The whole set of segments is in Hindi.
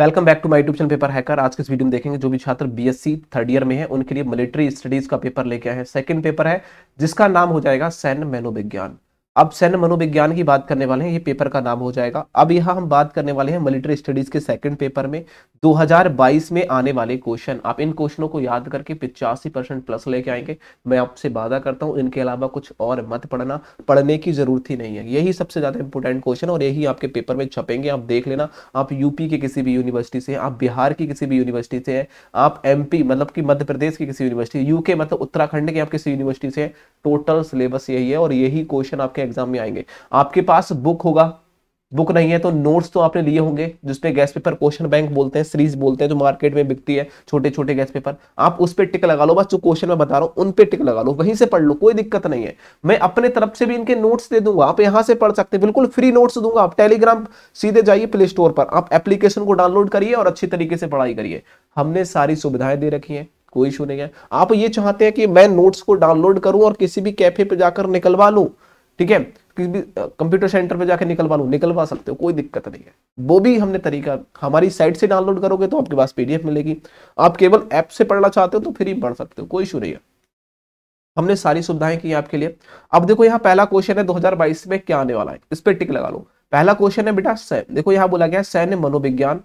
welcome back to my YouTube channel paper hacker आज के इस वीडियो में देखेंगे जो भी छात्र बीएससी थर्ड ईयर में है उनके लिए मिलिट्री स्टडीज का पेपर लेके आए हैं सेकंड पेपर है जिसका नाम हो जाएगा सैन्य मनोविज्ञान अब सैन्य मनोविज्ञान की बात करने वाले हैं ये पेपर का नाम हो जाएगा अब यहाँ हम बात करने वाले हैं मिलिट्री स्टडीज के सेकंड पेपर में 2022 में आने वाले क्वेश्चन आप इन क्वेश्चनों को याद करके पिचासी परसेंट प्लस लेके आएंगे मैं आपसे वादा करता हूँ इनके अलावा कुछ और मत पढ़ना पढ़ने की जरूरत ही नहीं है यही सबसे ज़्यादा इंपॉर्टेंट क्वेश्चन और यही आपके पेपर में छपेंगे आप देख लेना आप यूपी के किसी भी यूनिवर्सिटी से आप बिहार की किसी भी यूनिवर्सिटी से है आप एम मतलब की मध्य प्रदेश की किसी यूनिवर्सिटी यूके मतलब उत्तराखंड के आप किसी यूनिवर्सिटी से टोटल सिलेबस यही है और यही क्वेश्चन आपके एग्जाम में आएंगे आपके पास बुक होगा बुक नहीं है तो नोट्स तो आपने लिए होंगे जिसपे गैस पेपर क्वेश्चन बैंक बोलते हैं सीरीज बोलते हैं जो मार्केट में बिकती है छोटे छोटे गैस पेपर आप उस पर टिक लगा लो बस जो क्वेश्चन में बता रहा हूँ उन पे टिक लगा लो वहीं से पढ़ लो कोई दिक्कत नहीं है मैं अपने तरफ से भी इनके नोट्स दे दूंगा आप यहाँ से पढ़ सकते हैं बिल्कुल फ्री नोट्स दूंगा आप टेलीग्राम सीधे जाइए प्ले स्टोर पर आप एप्लीकेशन को डाउनलोड करिए और अच्छी तरीके से पढ़ाई करिए हमने सारी सुविधाएं दे रखी है कोई इशू नहीं है आप ये चाहते हैं कि मैं नोट्स को डाउनलोड करूं और किसी भी कैफे पर जाकर निकलवा लूँ ठीक है किसी भी कंप्यूटर सेंटर पे जाके निकलवा लूँ निकलवा सकते हो कोई दिक्कत नहीं है वो भी हमने तरीका हमारी साइट से डाउनलोड करोगे तो आपके पास पीडीएफ मिलेगी आप केवल ऐप से पढ़ना चाहते हो तो फ्री पढ़ सकते हो कोई इशू नहीं है हमने सारी सुविधाएं की आपके लिए अब देखो यहाँ पहला क्वेश्चन है दो में क्या आने वाला है इस पर टिक लगा लो पहला क्वेश्चन है बेटा सैन देखो यहाँ बोला गया सैन्य मनोविज्ञान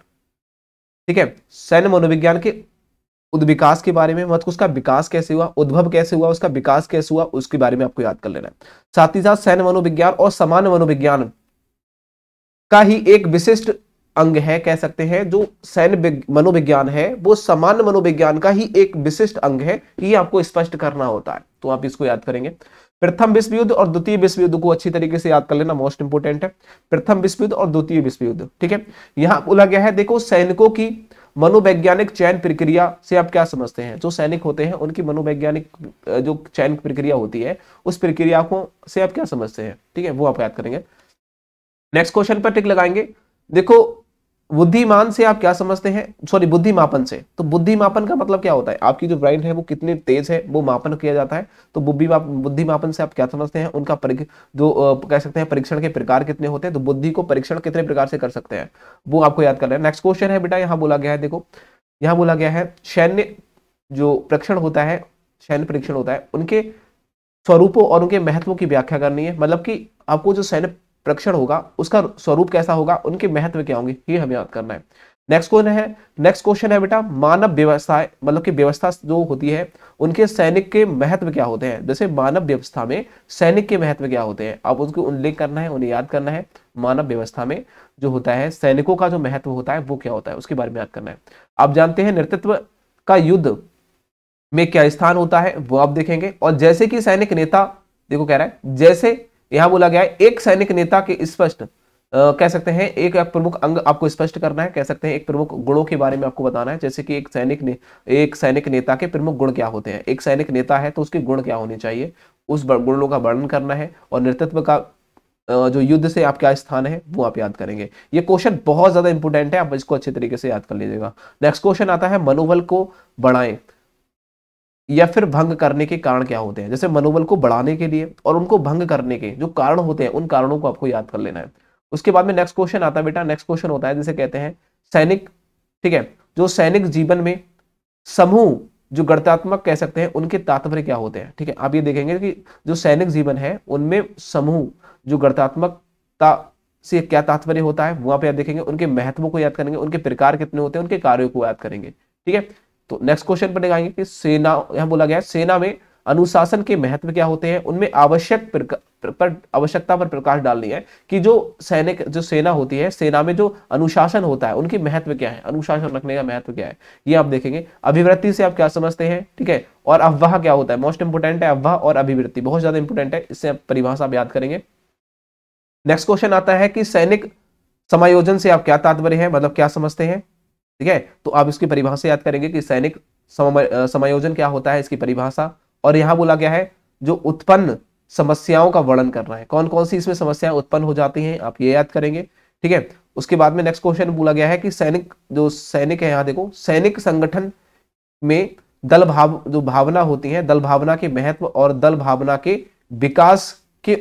ठीक है सैन्य मनोविज्ञान के उद्विकास के बारे में मतलब उसका विकास कैसे हुआ उद्भव कैसे हुआ उसका विकास कैसे हुआ उसके बारे में आपको याद कर लेना है साथ ही साथ सैन्य मनोविज्ञान और समान मनोविज्ञान का ही एक विशिष्ट अंग है कह सकते हैं जो सैन्य मनोविज्ञान है वो समान मनोविज्ञान का ही एक विशिष्ट अंग है ये आपको स्पष्ट करना होता है तो आप इसको याद करेंगे प्रथम विश्व युद्ध और द्वितीय विश्व युद्ध को अच्छी तरीके से याद कर लेना मोस्ट इंपोर्टेंट है प्रथम विश्व युद्ध और द्वितीय विश्व युद्ध ठीक है यहां बोला गया है देखो सैनिकों की मनोवैज्ञानिक चयन प्रक्रिया से आप क्या समझते हैं जो सैनिक होते हैं उनकी मनोवैज्ञानिक जो चयन प्रक्रिया होती है उस प्रक्रिया को से आप क्या समझते हैं ठीक है वो आप याद करेंगे नेक्स्ट क्वेश्चन पर टिक लगाएंगे देखो बुद्धिमान से आप क्या समझते हैं सॉरी बुद्धिमापन से तो बुद्धिमापन का मतलब क्या होता है आपकी जो ब्राइन है वो कितनी तेज है वो मापन किया जाता है तो बुद्धिमापन से आप क्या समझते हैं उनका जो कह सकते हैं परीक्षण के प्रकार कितने होते हैं तो बुद्धि को परीक्षण कितने प्रकार से कर सकते हैं वो आपको याद कर रहे हैं नेक्स्ट क्वेश्चन है बेटा यहाँ बोला गया है देखो यहाँ बोला गया है सैन्य जो परीक्षण होता है सैन्य परीक्षण होता है उनके स्वरूपों और उनके महत्व की व्याख्या करनी है मतलब कि आपको जो सैन्य प्रक्षण होगा उसका स्वरूप कैसा होगा उनके महत्व क्या होंगे ये हमें याद करना है नेक्स्ट क्वेश्चन है नेक्स्ट क्वेश्चन है बेटा मानव व्यवस्था मतलब कि व्यवस्था जो होती है उनके सैनिक के महत्व क्या होते हैं जैसे मानव व्यवस्था में सैनिक के महत्व क्या होते हैं आप उसको उल्लेख करना है उन्हें याद करना है मानव व्यवस्था में जो होता है सैनिकों का जो महत्व होता है वो क्या होता है उसके बारे में याद करना है आप जानते हैं नेतृत्व का युद्ध में क्या स्थान होता है वो आप देखेंगे और जैसे कि सैनिक नेता देखो कह रहा है जैसे यहां बोला गया है एक सैनिक नेता के स्पष्ट कह सकते हैं एक प्रमुख अंग आपको स्पष्ट करना है कह सकते हैं एक प्रमुख गुणों के बारे में आपको बताना है जैसे कि एक सैनिक ने एक सैनिक नेता के प्रमुख गुण क्या होते हैं एक सैनिक नेता है तो उसके गुण क्या होने चाहिए उस गुणों का वर्णन करना है और नेतृत्व का जो युद्ध से आप क्या स्थान है वो आप याद करेंगे ये क्वेश्चन बहुत ज्यादा इंपोर्टेंट है आप इसको अच्छे तरीके से याद कर लीजिएगा नेक्स्ट क्वेश्चन आता है मनोबल को बढ़ाएं या फिर भंग करने के कारण क्या होते हैं जैसे मनोबल को बढ़ाने के लिए और उनको भंग करने के जो कारण होते हैं उन कारणों को आपको याद कर लेना है उसके बाद में नेक्स्ट क्वेश्चन आता है बेटा नेक्स्ट क्वेश्चन होता है जिसे कहते हैं सैनिक ठीक है जो सैनिक जीवन में समूह जो गणतात्मक कह सकते हैं उनके तात्पर्य क्या होते हैं ठीक है आप ये देखेंगे कि जो सैनिक जीवन है उनमें समूह जो गणतात्मकता से क्या तात्पर्य होता है वहां पर आप देखेंगे उनके महत्व को याद करेंगे उनके प्रकार कितने होते हैं उनके कार्यों को याद करेंगे ठीक है तो नेक्स्ट क्वेश्चन पर दिखाएंगे कि सेना यहां बोला गया सेना में अनुशासन के महत्व क्या होते हैं उनमें आवश्यक पर आवश्यकता पर प्रकाश डालनी है कि जो सैनिक जो सेना होती है सेना में जो अनुशासन होता है उनकी महत्व क्या है अनुशासन रखने का महत्व क्या है ये आप देखेंगे अभिवृत्ति से आप क्या समझते हैं ठीक है और अफवाह क्या होता है मोस्ट इंपोर्टेंट है अफवाह और अभिवृत्ति बहुत ज्यादा इंपोर्टेंट है इससे परिभाषा आप याद करेंगे नेक्स्ट क्वेश्चन आता है कि सैनिक समायोजन से आप क्या तात्पर्य है मतलब क्या समझते हैं ठीक है तो आप इसकी परिभाषा याद करेंगे कि सैनिक समायोजन क्या होता है इसकी परिभाषा और यहां बोला गया है जो उत्पन्न समस्याओं का वर्णन करना है कौन कौन सी इसमें समस्याएं उत्पन्न हो जाती हैं आप ये याद करेंगे ठीक है उसके बाद में नेक्स्ट क्वेश्चन बोला गया है कि सैनिक जो सैनिक है यहाँ देखो सैनिक संगठन में दल भाव जो भावना होती है दल भावना के महत्व और दल भावना के विकास के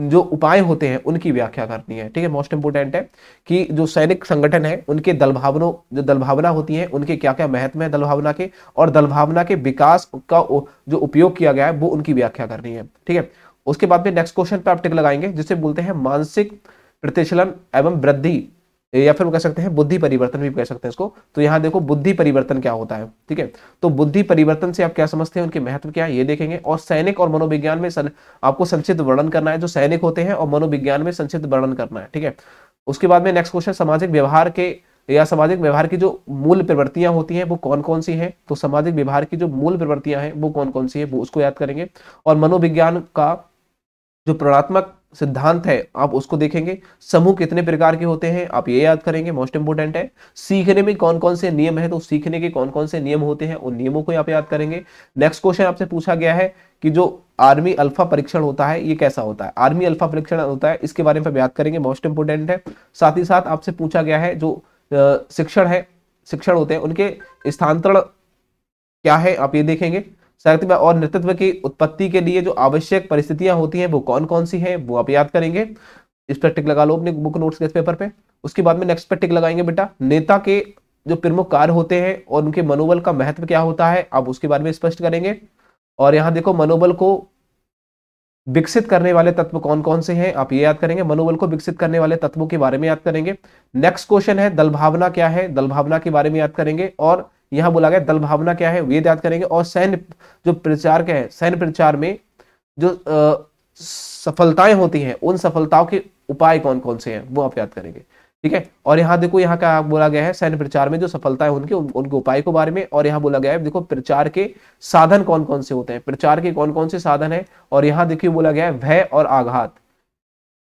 जो उपाय होते हैं उनकी व्याख्या करनी है ठीक है मोस्ट इंपोर्टेंट है कि जो सैनिक संगठन है उनके दलभावनों जो दलभावना होती है उनके क्या क्या महत्व है दलभावना के और दलभावना के विकास का जो उपयोग किया गया है वो उनकी व्याख्या करनी है ठीक है उसके बाद में नेक्स्ट क्वेश्चन पे आप टिक लगाएंगे जिसे बोलते हैं मानसिक प्रतिशलन एवं वृद्धि या फिर हम कह सकते हैं बुद्धि परिवर्तन भी कह सकते हैं इसको तो यहाँ देखो बुद्धि परिवर्तन क्या होता है ठीक है तो बुद्धि परिवर्तन से आप क्या समझते हैं उनके महत्व क्या है ये देखेंगे और सैनिक और मनोविज्ञान में सन, आपको संक्षिप्त वर्णन करना है जो सैनिक होते हैं और मनोविज्ञान में संक्षिप्त वर्णन करना है ठीक है उसके बाद में नेक्स्ट क्वेश्चन सामाजिक व्यवहार के या सामाजिक व्यवहार की जो मूल प्रवृत्तियां होती हैं वो कौन कौन सी हैं तो सामाजिक व्यवहार की जो मूल प्रवृत्तियां हैं वो कौन कौन सी है वो उसको याद करेंगे और मनोविज्ञान का जो प्रणात्मक सिद्धांत है आप उसको देखेंगे समूह कितने प्रकार के होते हैं आप ये याद करेंगे मोस्ट इंपोर्टेंट है सीखने में कौन कौन से नियम है तो सीखने के कौन कौन से नियम होते हैं उन नियमों को आप याद करेंगे नेक्स्ट क्वेश्चन आपसे पूछा गया है कि जो आर्मी अल्फा परीक्षण होता है ये कैसा होता है आर्मी अल्फा परीक्षण होता है इसके बारे में आप याद करेंगे मोस्ट इंपोर्टेंट है साथ ही साथ आपसे पूछा गया है जो शिक्षण है शिक्षण होते हैं उनके स्थानांतरण क्या है आप ये देखेंगे में और नेतृत्व की उत्पत्ति के लिए जो आवश्यक परिस्थितियां होती हैं वो कौन कौन सी हैं वो आप याद करेंगे इस पर टिक लगा लो अपने बुक नोट्स के पेपर पे उसके बाद में नेक्स्ट पर टिक लगाएंगे बेटा नेता के जो प्रमुख कार्य होते हैं और उनके मनोबल का महत्व क्या होता है आप उसके बारे में स्पष्ट करेंगे और यहाँ देखो मनोबल को विकसित करने वाले तत्व कौन कौन से हैं आप ये याद करेंगे मनोबल को विकसित करने वाले तत्वों के बारे में याद करेंगे नेक्स्ट क्वेश्चन है दल भावना क्या है दल भावना के बारे में याद करेंगे और यहां बोला गया दल भावना क्या है वेद याद करेंगे और सैन्य जो प्रचार क्या है सैन्य प्रचार में जो सफलताएं होती हैं उन सफलताओं के उपाय कौन कौन से हैं वो आप याद करेंगे ठीक है और यहाँ देखो यहाँ क्या बोला गया है सैन्य प्रचार में जो सफलताएं उनके उनके उपाय के बारे में और यहाँ बोला गया है देखो प्रचार के साधन कौन कौन से होते हैं प्रचार के कौन कौन से साधन है और यहाँ देखिए बोला गया है भय और आघात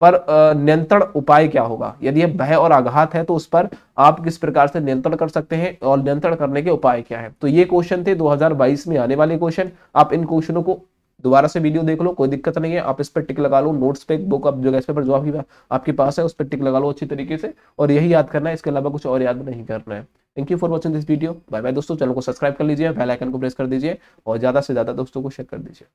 पर नियंत्रण उपाय क्या होगा यदि भय और आघात है तो उस पर आप किस प्रकार से नियंत्रण कर सकते हैं और नियंत्रण करने के उपाय क्या है तो ये क्वेश्चन थे 2022 में आने वाले क्वेश्चन आप इन क्वेश्चनों को दोबारा से वीडियो देख लो कोई दिक्कत नहीं है आप इस पर टिक लगा लो नोट्स पे बुक आप जो गैस पेपर जो आपकी आपके पास है उस पर टिक लगा लो अच्छी तरीके से और यही याद करना है इसके अलावा कुछ और याद नहीं करना है thank you for watching this video bye bye दोस्तों चैनल को सब्सक्राइब कर लीजिए बेल आइकन को प्रेस कर दीजिए और ज्यादा से ज्यादा दोस्तों को शेयर कर दीजिए